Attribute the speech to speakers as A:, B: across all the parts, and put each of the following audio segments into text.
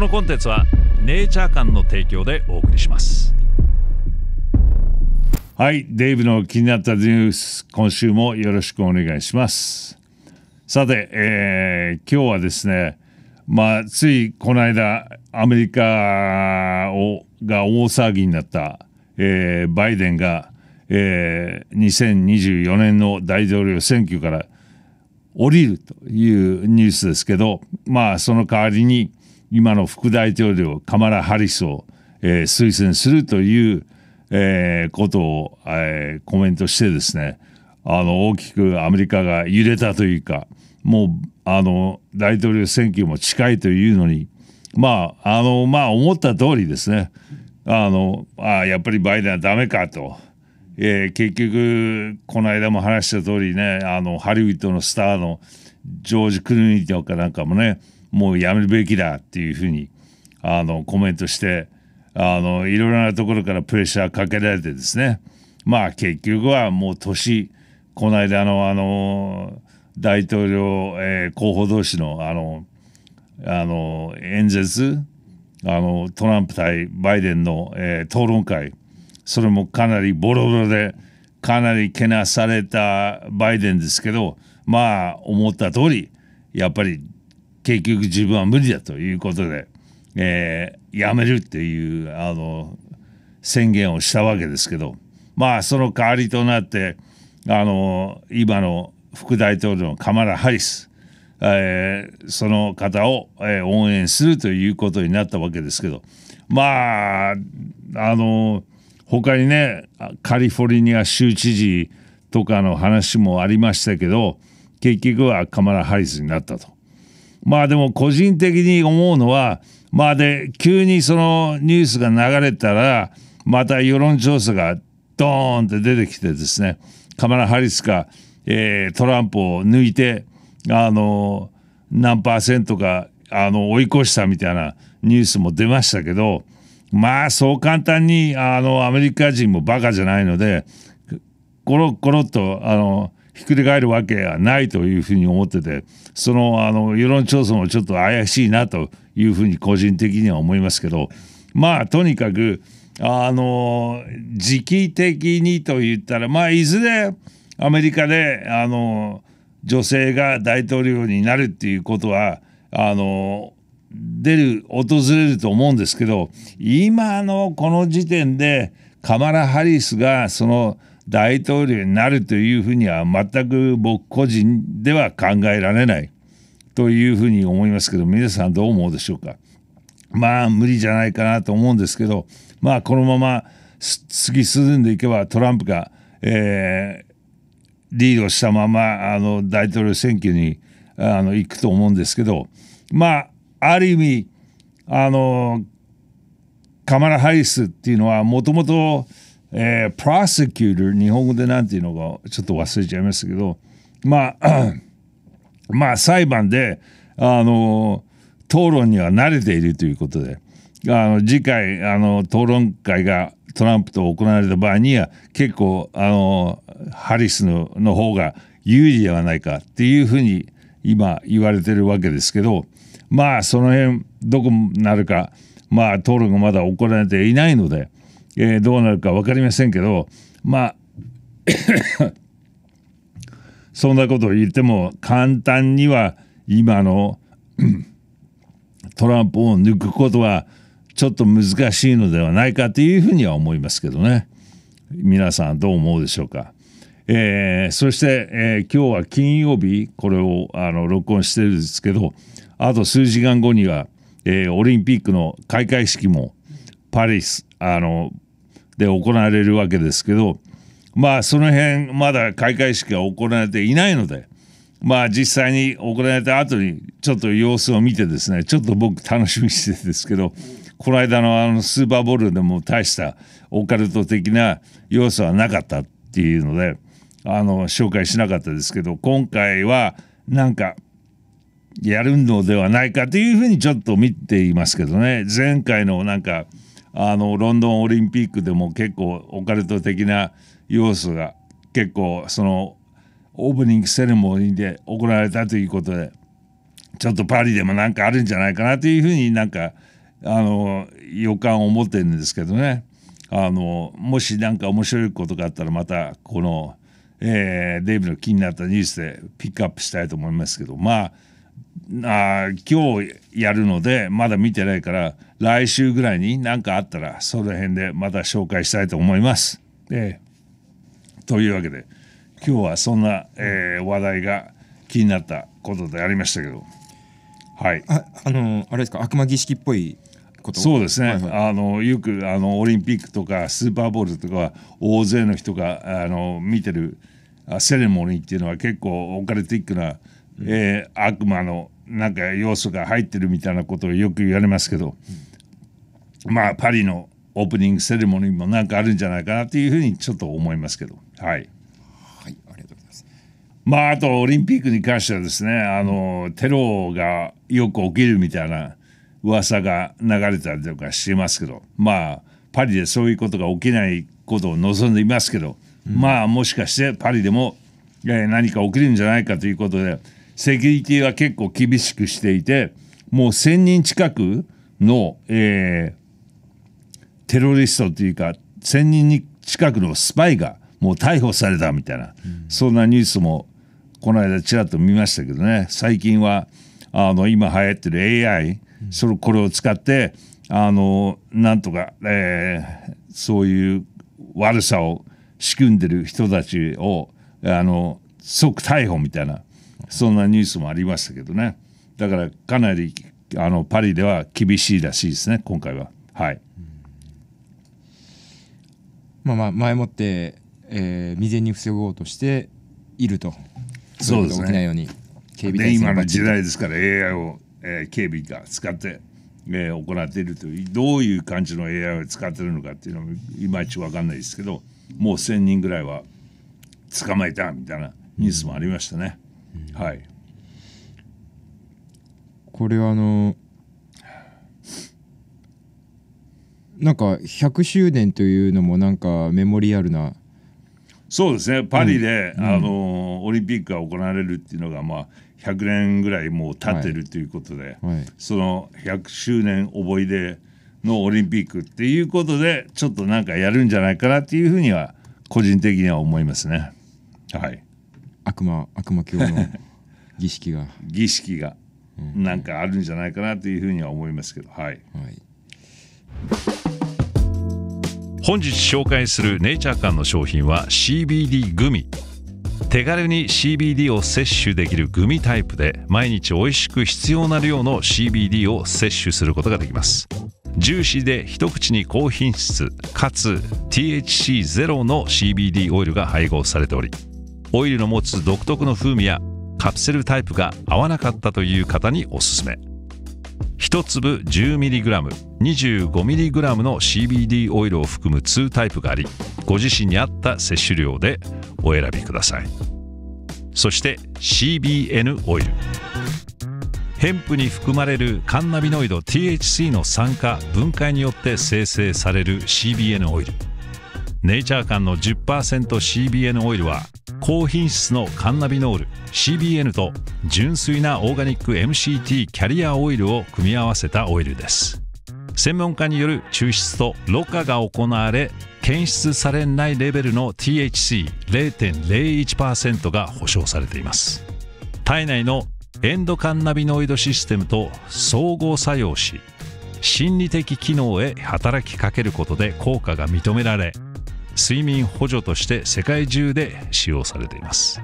A: このコンテンツはネイチャー館の提供でお送りしますはいデイブの気になったニュース今週もよろしくお願いしますさて、えー、今日はですねまあついこの間アメリカをが大騒ぎになった、えー、バイデンが、えー、2024年の大統領選挙から降りるというニュースですけどまあその代わりに今の副大統領カマラ・ハリスを、えー、推薦するという、えー、ことを、えー、コメントしてですねあの大きくアメリカが揺れたというかもうあの大統領選挙も近いというのにまああのまあ思った通りですねあのあやっぱりバイデンはダメかと。えー、結局この間も話した通りねあのハリウッドのスターのジョージ・クルーニーとかなんかもねもうやめるべきだっていうふうにあのコメントしてあのいろいろなところからプレッシャーかけられてですねまあ結局はもう年この間のあの大統領、えー、候補同士のあのあの演説あのトランプ対バイデンの、えー、討論会それもかなりボロボロでかなりけなされたバイデンですけどまあ思った通りやっぱり結局自分は無理だということで、えー、やめるっていうあの宣言をしたわけですけどまあその代わりとなってあの今の副大統領のカマラ・ハリス、えー、その方を、えー、応援するということになったわけですけどまああの他にねカリフォルニア州知事とかの話もありましたけど結局はカマラ・ハリスになったと。まあでも個人的に思うのはまあで急にそのニュースが流れたらまた世論調査がドーンって出てきてですねカマラ・ハリスか、えー、トランプを抜いてあの何パーセントかあの追い越したみたいなニュースも出ましたけどまあそう簡単にあのアメリカ人もバカじゃないのでコロコロっとあのひっくり返るわけがないというふうに思っててそのあの世論調査もちょっと怪しいなというふうに個人的には思いますけどまあとにかくあの時期的にと言ったらまあいずれアメリカであの女性が大統領になるっていうことはあの出る訪れると思うんですけど今のこの時点でカマラ・ハリスがその大統領になるというふうには全く僕個人では考えられないというふうに思いますけど皆さんどう思うでしょうかまあ無理じゃないかなと思うんですけどまあこのまま突き進んでいけばトランプが、えー、リードしたままあの大統領選挙にあの行くと思うんですけどまあある意味あのカマラ・ハリスっていうのはもともとえー、プロセキュー日本語で何ていうのかちょっと忘れちゃいましたけどまあ まあ裁判であの討論には慣れているということであの次回あの討論会がトランプと行われた場合には結構あのハリスのの方が有利ではないかっていうふうに今言われてるわけですけどまあその辺どこになるかまあ討論がまだ行われていないので。えー、どうなるか分かりませんけどまあ そんなことを言っても簡単には今のトランプを抜くことはちょっと難しいのではないかというふうには思いますけどね皆さんどう思うでしょうか。えー、そして、えー、今日は金曜日これをあの録音してるんですけどあと数時間後には、えー、オリンピックの開会式もパリスあので行われるわけですけどまあその辺まだ開会式は行われていないのでまあ実際に行われた後にちょっと様子を見てですねちょっと僕楽しみにしてですけどこの間のあのスーパーボールでも大したオカルト的な要素はなかったっていうのであの紹介しなかったですけど今回はなんかやるのではないかというふうにちょっと見ていますけどね前回のなんかあのロンドンオリンピックでも結構オカルト的な要素が結構そのオープニングセレモニーで行われたということでちょっとパリでもなんかあるんじゃないかなというふうになんかあの予感を持ってるんですけどねあのもし何か面白いことがあったらまたこの、えー、デイブの気になったニュースでピックアップしたいと思いますけどまああ今日やるのでまだ見てないから来週ぐらいに何かあったらその辺でまた紹介したいと思います。えー、というわけで今日はそんな、えー、話題が気になったことでありましたけどはいああのあれですか悪魔儀式っぽいことそうですね、はいはい、あのよくあのオリンピックとかスーパーボウルとか大勢の人があの見てるセレモニーっていうのは結構オカルティックな。うん、えー、悪魔のなんか要素が入ってるみたいなことをよく言われますけど、うん、まあパリのオープニングセレモニーもなんかあるんじゃないかなというふうにちょっと思いますけどはい。はい、ありがとうございます。まああとオリンピックに関してはですねあのテロがよく起きるみたいな噂が流れたりとかしてますけどまあパリでそういうことが起きないことを望んでいますけど、うん、まあもしかしてパリでも何か起きるんじゃないかということで。セキュリティは結構厳しくしていて、もう1000人近くの、えー、テロリストというか、1000人近くのスパイがもう逮捕されたみたいな、うん、そんなニュースもこの間ちらっと見ましたけどね、最近は、あの、今流行ってる AI、うん、それ、これを使って、あの、なんとか、えー、そういう悪さを仕組んでる人たちを、あの、即逮捕みたいな、そんなニュースもありましたけどねだからかなりあのパリでは厳しいらしいですね今回ははい、
B: まあ、まあ前もって、えー、未然に防ごうとしているとそうですね起きないように警備で今の時代です
A: から AI を、えー、警備が使ってえー、行っているというどういう感じの AI を使ってるのかっていうのもいまいち分かんないですけどもう1,000人ぐらいは捕まえたみたいなニュー
B: スもありましたね。うんはいこれはあのなんか100周年というのもなんかメモリアルな
A: そうですねパリで、うん、あ
B: の
A: オリンピックが行われるっていうのが、まあ、100年ぐらいもう経ってるということで、はいはい、その100周年思い出のオリンピックっていうことでちょっとなんかやるんじゃないかなっていうふうには個人的には思いますね。はい
B: 悪魔悪魔
A: 教の 儀式が儀式がなんかあるんじゃないかなというふうには思いますけどはい、はい、本日紹介するネイチャー館の商品は CBD グミ手軽に CBD を摂取できるグミタイプで毎日おいしく必要な量の CBD を摂取することができますジューシーで一口に高品質かつ THC0 の CBD オイルが配合されておりオイルの持つ独特の風味やカプセルタイプが合わなかったという方におすすめ1粒 10mg25mg の CBD オイルを含む2タイプがありご自身に合った摂取量でお選びくださいそして CBN オイルヘンプに含まれるカンナビノイド THC の酸化分解によって生成される CBN オイルネイチャー間の 10%CBN オイルは高品質のカンナビノール CBN と純粋なオーガニック MCT キャリアオイルを組み合わせたオイルです専門家による抽出とろ過が行われ検出されないレベルの THC0.01% が保証されています体内のエンドカンナビノイドシステムと総合作用し心理的機能へ働きかけることで効果が認められ睡眠補助として世界中で使用されています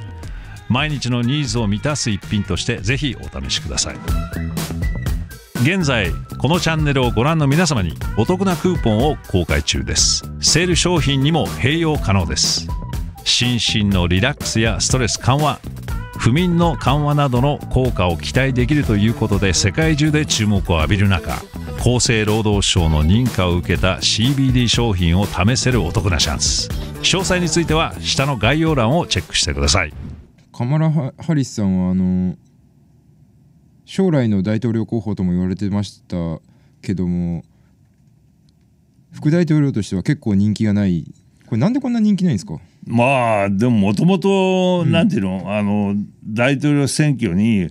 A: 毎日のニーズを満たす一品としてぜひお試しください現在このチャンネルをご覧の皆様にお得なクーポンを公開中ですセール商品にも併用可能です心身のリラックスやストレス緩和不眠の緩和などの効果を期待できるということで世界中で注目を浴びる中厚生労働省の認可を受けた CBD 商品を試せるお得なチャンス詳細については下の概要欄をチェックしてください
B: カマラ・ハリスさんはあの将来の大統領候補とも言われてましたけども副大統領としては結構人気がないこれなんでこんな人気ないんですかまあでももともとなんていうの,、
A: あの大統領選挙に、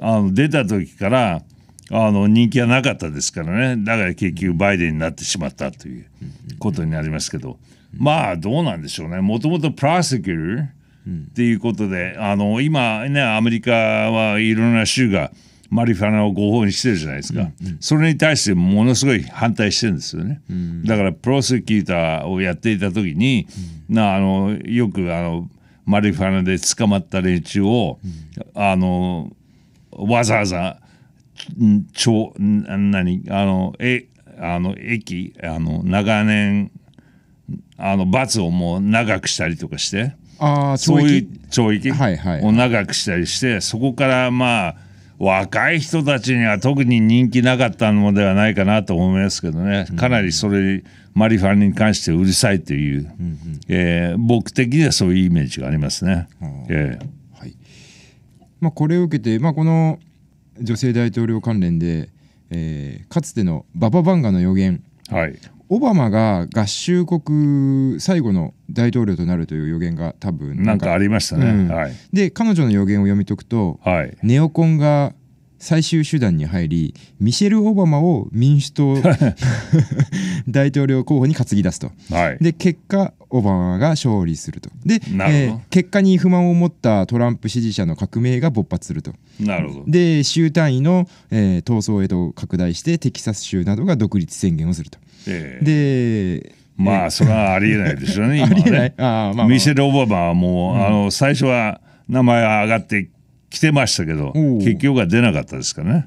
A: あの出た時からあの人気はなかったですからねだから結局バイデンになってしまったということになりますけど、まあどうなんでしょうねもともとプロセキューっていうことであの今ねアメリカはいろんな州が、マリファナを合法にしてるじゃないですか、うんうん、それに対してものすごい反対してるんですよね、うん、だからプロセキューターをやっていた時に、うん、なあのよくあのマリファナで捕まった連中を、うん、あのわざわざ超何あのえあの駅あの長年あの罰をもう長くしたりとかして
B: あそういう
A: 懲役を長くしたりしてそこからまあ若い人たちには特に人気なかったのではないかなと思いますけどね、かなりそれ、マリファンに関してう
B: るさいという、うんえー、僕的にはそういうイメージがありますね。えー、はいまあ、これを受けて、まあ、この女性大統領関連で、えー、かつてのバババンガの予言オバマが合衆国最後の大統領となるという予言が多分なんかありましたね、うんはい、で彼女の予言を読み解くと、はい、ネオコンが最終手段に入りミシェル・オバマを民主党 大統領候補に担ぎ出すと、はい、で結果オバマが勝利するとでえー、結果に不満を持ったトランプ支持者の革命が勃発するとなるほどで州単位の、えー、闘争へと拡大してテキサス州などが独立宣言をするとでまあそれはありえないでしょうね 今ねあ、まあミシェル・オバマはもう、あの最初は名
A: 前は上がってきてましたけど結局は出なかったですからね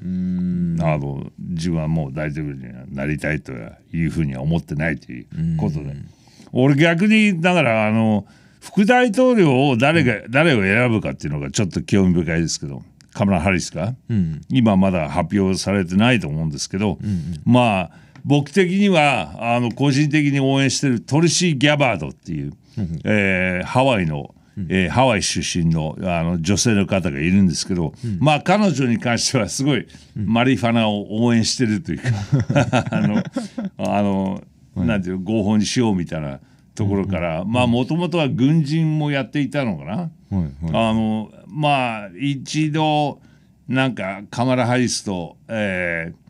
A: あの自分はもう大統領になりたいというふうには思ってないということで俺逆にだからあの副大統領を誰が、誰を選ぶかっていうのがちょっと興味深いですけどカムラ・ハリスが、うん、今まだ発表されてないと思うんですけど、うんうん、まあ僕的にはあの個人的に応援してるトルシー・ギャバードっていう、えー、ハワイの、えー、ハワイ出身のあの女性の方がいるんですけど、うん、まあ彼女に関してはすごいマリファナを応援してるというか あのあの、なんていう合法にしようみたいな。ところから、まあもともとは軍人もやっていたのかな、あのまあ一度なんかカマラ・ハリスと、えー、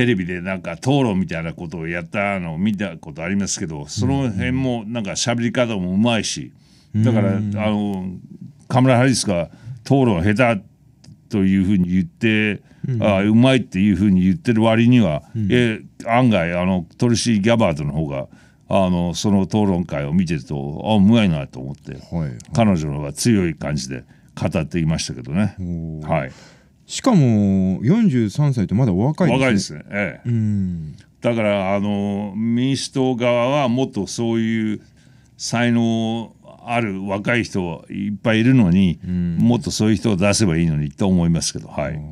A: テレビでなんか討論みたいなことをやったのを見たことありますけどその辺もなんか喋り方もうまいしだから、あのカムラ・ハリスが討論下手というふうに言って、うん、あまいっていうふうに言ってる割には、うん、え案外あのトルシー・ギャバードの方があのその討論会を見てるとあうまいなと思って、はいはい、彼女の方が強い感じで
B: 語っていましたけどね。はいしかも43歳とまだお若いですね。若いですね、ええ、う
A: んだからあの民主党側はもっとそういう才能ある若い人いっぱいいるのに、うん、もっとそういう人を出せばいいのにと思いますけど、はい、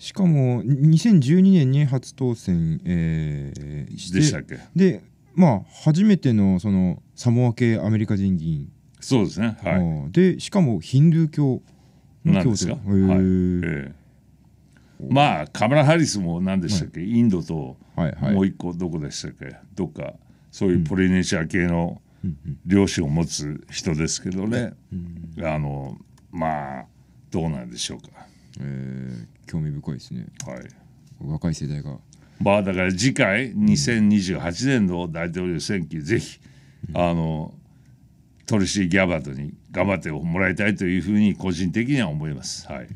B: しかも2012年に初当選、えー、してでしたっけで、まあ、初めてのそのサモア系アメリカ人議員
A: そうですね、は
B: い、でしかもヒンドゥー教なんですか、はいえ
A: ー、まあカマラ・ハリスも何でしたっけ、はい、インドともう一個どこでしたっけどっかそういうポリネシア系の両親を持つ人ですけどね、うん、あのまあどうなんでしょうか、えー、興味深いですねはい
B: 若い世代が
A: まあだから次回2028年の大統領選挙、うん、ぜひあの、うんトルシー・ギャバードに頑張ってもらいたいというふうに個人的には思います。はい、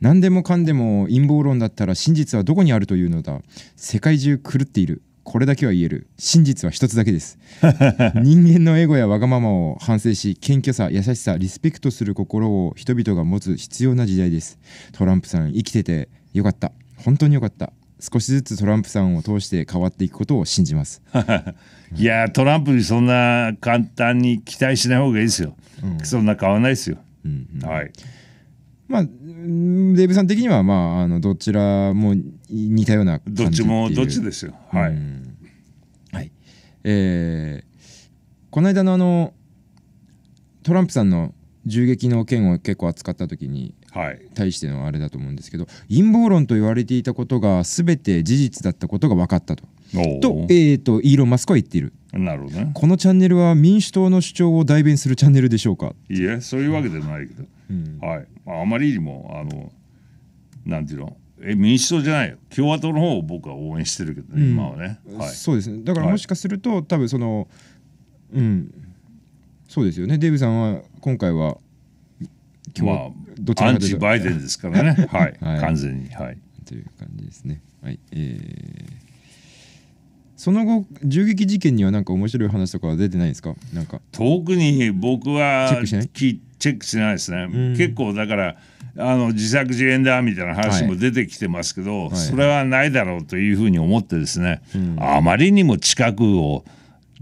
B: 何でもかんでも陰謀論だったら真実はどこにあるというのだ世界中狂っているこれだけは言える真実は一つだけです 人間のエゴやわがままを反省し謙虚さ優しさリスペクトする心を人々が持つ必要な時代ですトランプさん生きててよかった本当によかった少しずつトランプさんを通して変わっていくことを信じます
A: いやトランプにそんな簡単に期待しない方がいいですよ、うん、そんな
B: 変わらないですよ、うんうん、はいまあデーブさん的にはまああのどちらも似たようなどっちもどっちですよはい、うん、はいえー、この間のあのトランプさんの銃撃の件を結構扱った時に対してのあれだと思うんですけど、はい、陰謀論と言われていたことが全て事実だったことが分かったと。と,、えーと、イーロン・マスクは言っているなるほど、ね、このチャンネルは民主党の主張を代弁するチャンネルでしょうかい
A: えそういうわけでもないけど、うんはい、まあ、あまりにもあのなんていうのえ民主党じゃない共和党の方を僕は応援してるけど、ねうん、今はね、はい、そうですねだからもしか
B: すると、はい、多分そのうんそうですよねデーブさんは今回は
A: 今日はどちらかというと、まあ、アンチバイデンですからね、はい、はい、完全に、は
B: い。という感じですね。はいえー、その後銃撃事件には何か面白い話とかは出てないですかなんか
A: 特に僕はチェックしないチェックしないですね結構だからあの自作自演だみたいな話も出てきてますけど、はい、それはないだろうというふうに思ってですね、はい、あまりにも近くを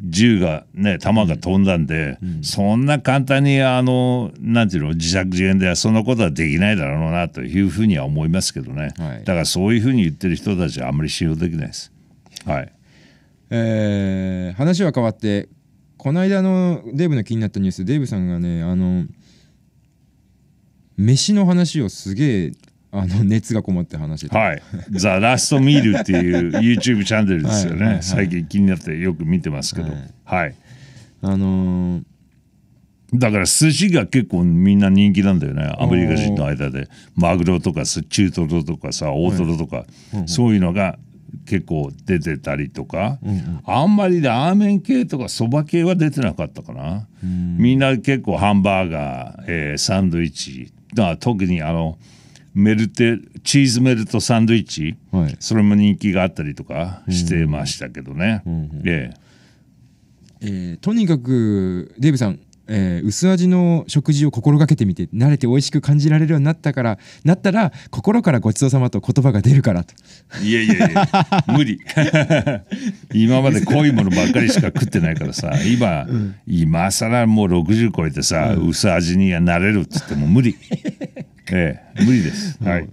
A: 銃がね弾が飛んだんで、うん、そんな簡単にあのなんていうの自作自演ではそんなことはできないだろうなというふうには思いますけどね、はい、だからそういうふうに言ってる人たちはあんまり信用できないです。
B: はいえー、話は変わってこの間のデーブの気になったニュースデーブさんがねあの飯の話をすげえあの熱がこもって話してはい「ザ・ラスト・ミール」っていう YouTube チャンネルですよね、最近気になってよ
A: く見てますけどはい、はい、あのー、だから寿司が結構みんな人気なんだよねアメリカ人の間でマグロとか中トロとかさ大トロとか、そういうのが結構出てたりとか、うんうん、あんまりラーメン系とかそば系は出てなかったかな、んみんな結構ハンバーガー、えー、サンドイッチだ特にあのメルテチーズメルトサンドイッチ、はい、それも人気があったりとかしてましたけどね、え
B: えとにかくデーブさんえー、薄味の食事を心がけてみて慣れて美味しく感じられるようになったからなったら心からごちそうさまと言葉が出るからと
A: いやいやいや 無理今まで濃いものばっかりしか食ってないからさ今、うん、今更もう60超えてさ、うん、薄味にはなれるっつっても無理ええ、無理です。はい。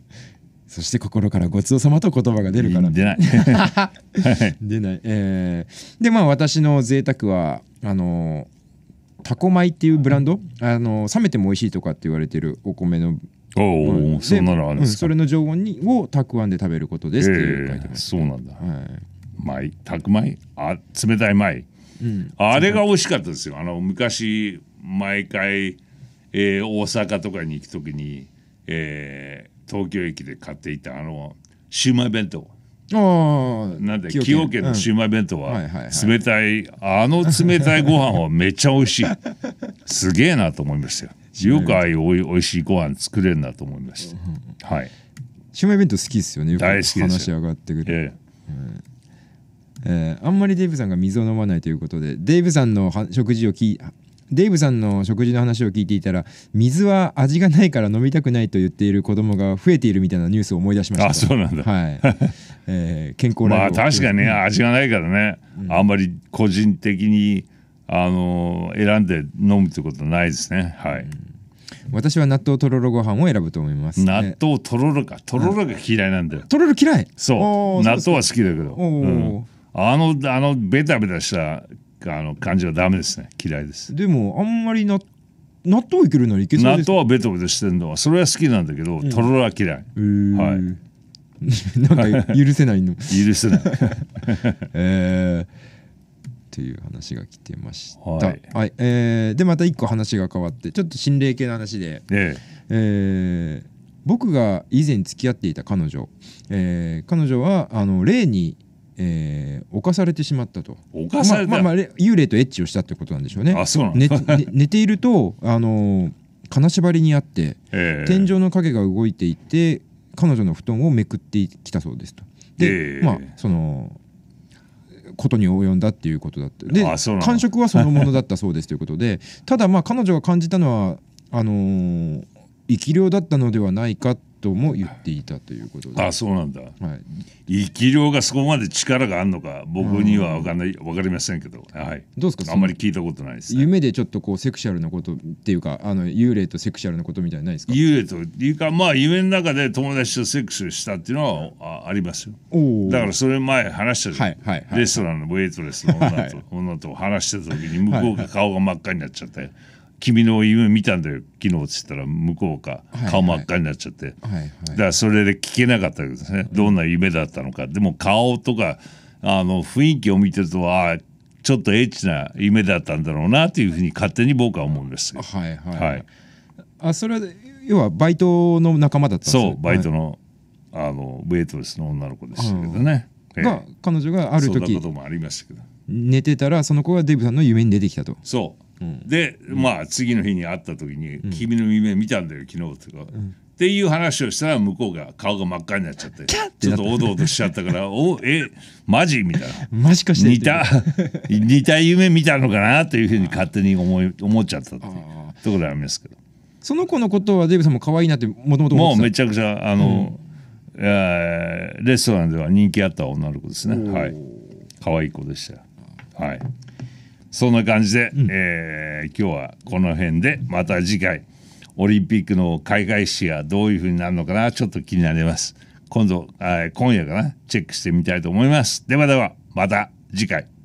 A: そして心
B: からごちそうさまと言葉が出るから。出ない。出ない。えー、でまあ私の贅沢はあのタコ米っていうブランド、あの冷めても美味しいとかって言われてるお米のおお、うん、そんなのあるんですか、うん、それの常温にをたくあんで食べることですっていう書いてます、えー、そうなんだ、はい、米たく米あ冷
A: たい米、うん、あれが美味しかったですよあの昔毎回、えー、大阪とかに行く時にえー、東京駅で買っていたあのシウマイ弁当あなんで崎陽軒のシウマイ弁当は冷たい,、あの冷たいご飯はめっちゃ美味しい すげえなと思いましたよよくああいうおいおいしいご飯作れるなと思いました、うん、はいシウマイ弁当好き
B: ですよねよ好話し上がってくる、えー、うんえー、あんまりデイブさんが水を飲まないということでデイブさんの食事をきデイブさんの食事の話を聞いていたら水は味がないから飲みたくないと言っている子供が増えているみたいなニュースを思い出しましたあそうなんだ、はいえー、健康まあ確かに味がな
A: いからね、うん、あんまり個人的にあの選んで飲むってことはないですねはい、うん、
B: 私は納豆とろろご飯を選ぶと思い
A: ます、納豆とろろかとろろが嫌いなんだよ、とろろ嫌いそう納豆は好きだけど、うん、あのあのベタベタしたあの感じはダメですね嫌いです
B: でもあんまり納納豆いけるならいけそう納で
A: す豆はベトベトしてるのはそれは好きなんだけど、とろろは嫌い、えーはい、
B: なんか許せないの 許せない えー、という話が来てました、はい、はいいえーでまた一個話が変わってちょっと心霊系の話で、ええー僕が以前付き合っていた彼女、えー彼女はあの霊にえー、犯されてしまったと犯された、まあ、まあまあ、幽霊とエッチをしたってことなんでしょうねあそうなん寝、ね、寝ていると、あの金縛りにあって、えー、天井の影が動いていて彼女の布団をめくってきたそうですとで、えー、まあそのことに及んだっていうことだったで感触はそのものだったそうですということでただまあ彼女が感じたのはあの生き量だったのではないかっとも言っていたということであそうなんだ、
A: はい、き量がそこまで力があるのか僕には分かんない、分かりま
B: せんけど、はい、どうですかあんまり聞いたことないです、ね、夢でちょっとこうセクシャルなことっていうかあの幽霊とセクシャルなことみたいないですか
A: 幽霊というかまあ夢の中で友達とセックスしたっていうのはありますよだからそれ前話したじゃん、はいはいレストランのウェイトレスの女と,、女と話してた時に向こうが顔が真っ赤になっちゃって。君の夢見たんだよ昨日」っつったら向こうか顔真っ赤になっちゃって、はいはい、だからそれで聞けなかったですね、どんな夢だったのか、でも顔とかあの雰囲気を見てるとああちょっとエッチな夢だったんだろうなというふうに勝手に僕は思うんですはいはい、はい、あそれは要はバイトの仲間だったそうバイトのはい、あのウェイトレスの女の子でしたけどね、えー、が
B: 彼女がある時そんなこ
A: ともありましたけど寝
B: てたらその子がデブさんの夢に出てきたと
A: そううん、で、まあ次の日に会った時に「君の夢見たんだよ昨日」とか。っていう話をしたら向こうが顔が真っ赤になっちゃってちょっとおどおどしちゃったから「おえマジ?」みたいな
B: 「マジかして似た
A: 似た夢見たのかな」というふうに勝手に思い思っちゃったっていうところありますけど
B: その子のことはデーブさんも可愛いなってもともともうめちゃくちゃあの、
A: うん、レストランでは人気あった女の子ですねはい可愛い子でしたはい。そんな感じで、うん、えー、今日はこの辺でまた次回オリンピックの開会式がどういうふうになるのかなちょっと気になります。今度、今夜かなチェックしてみたいと思います。ではではまた次回。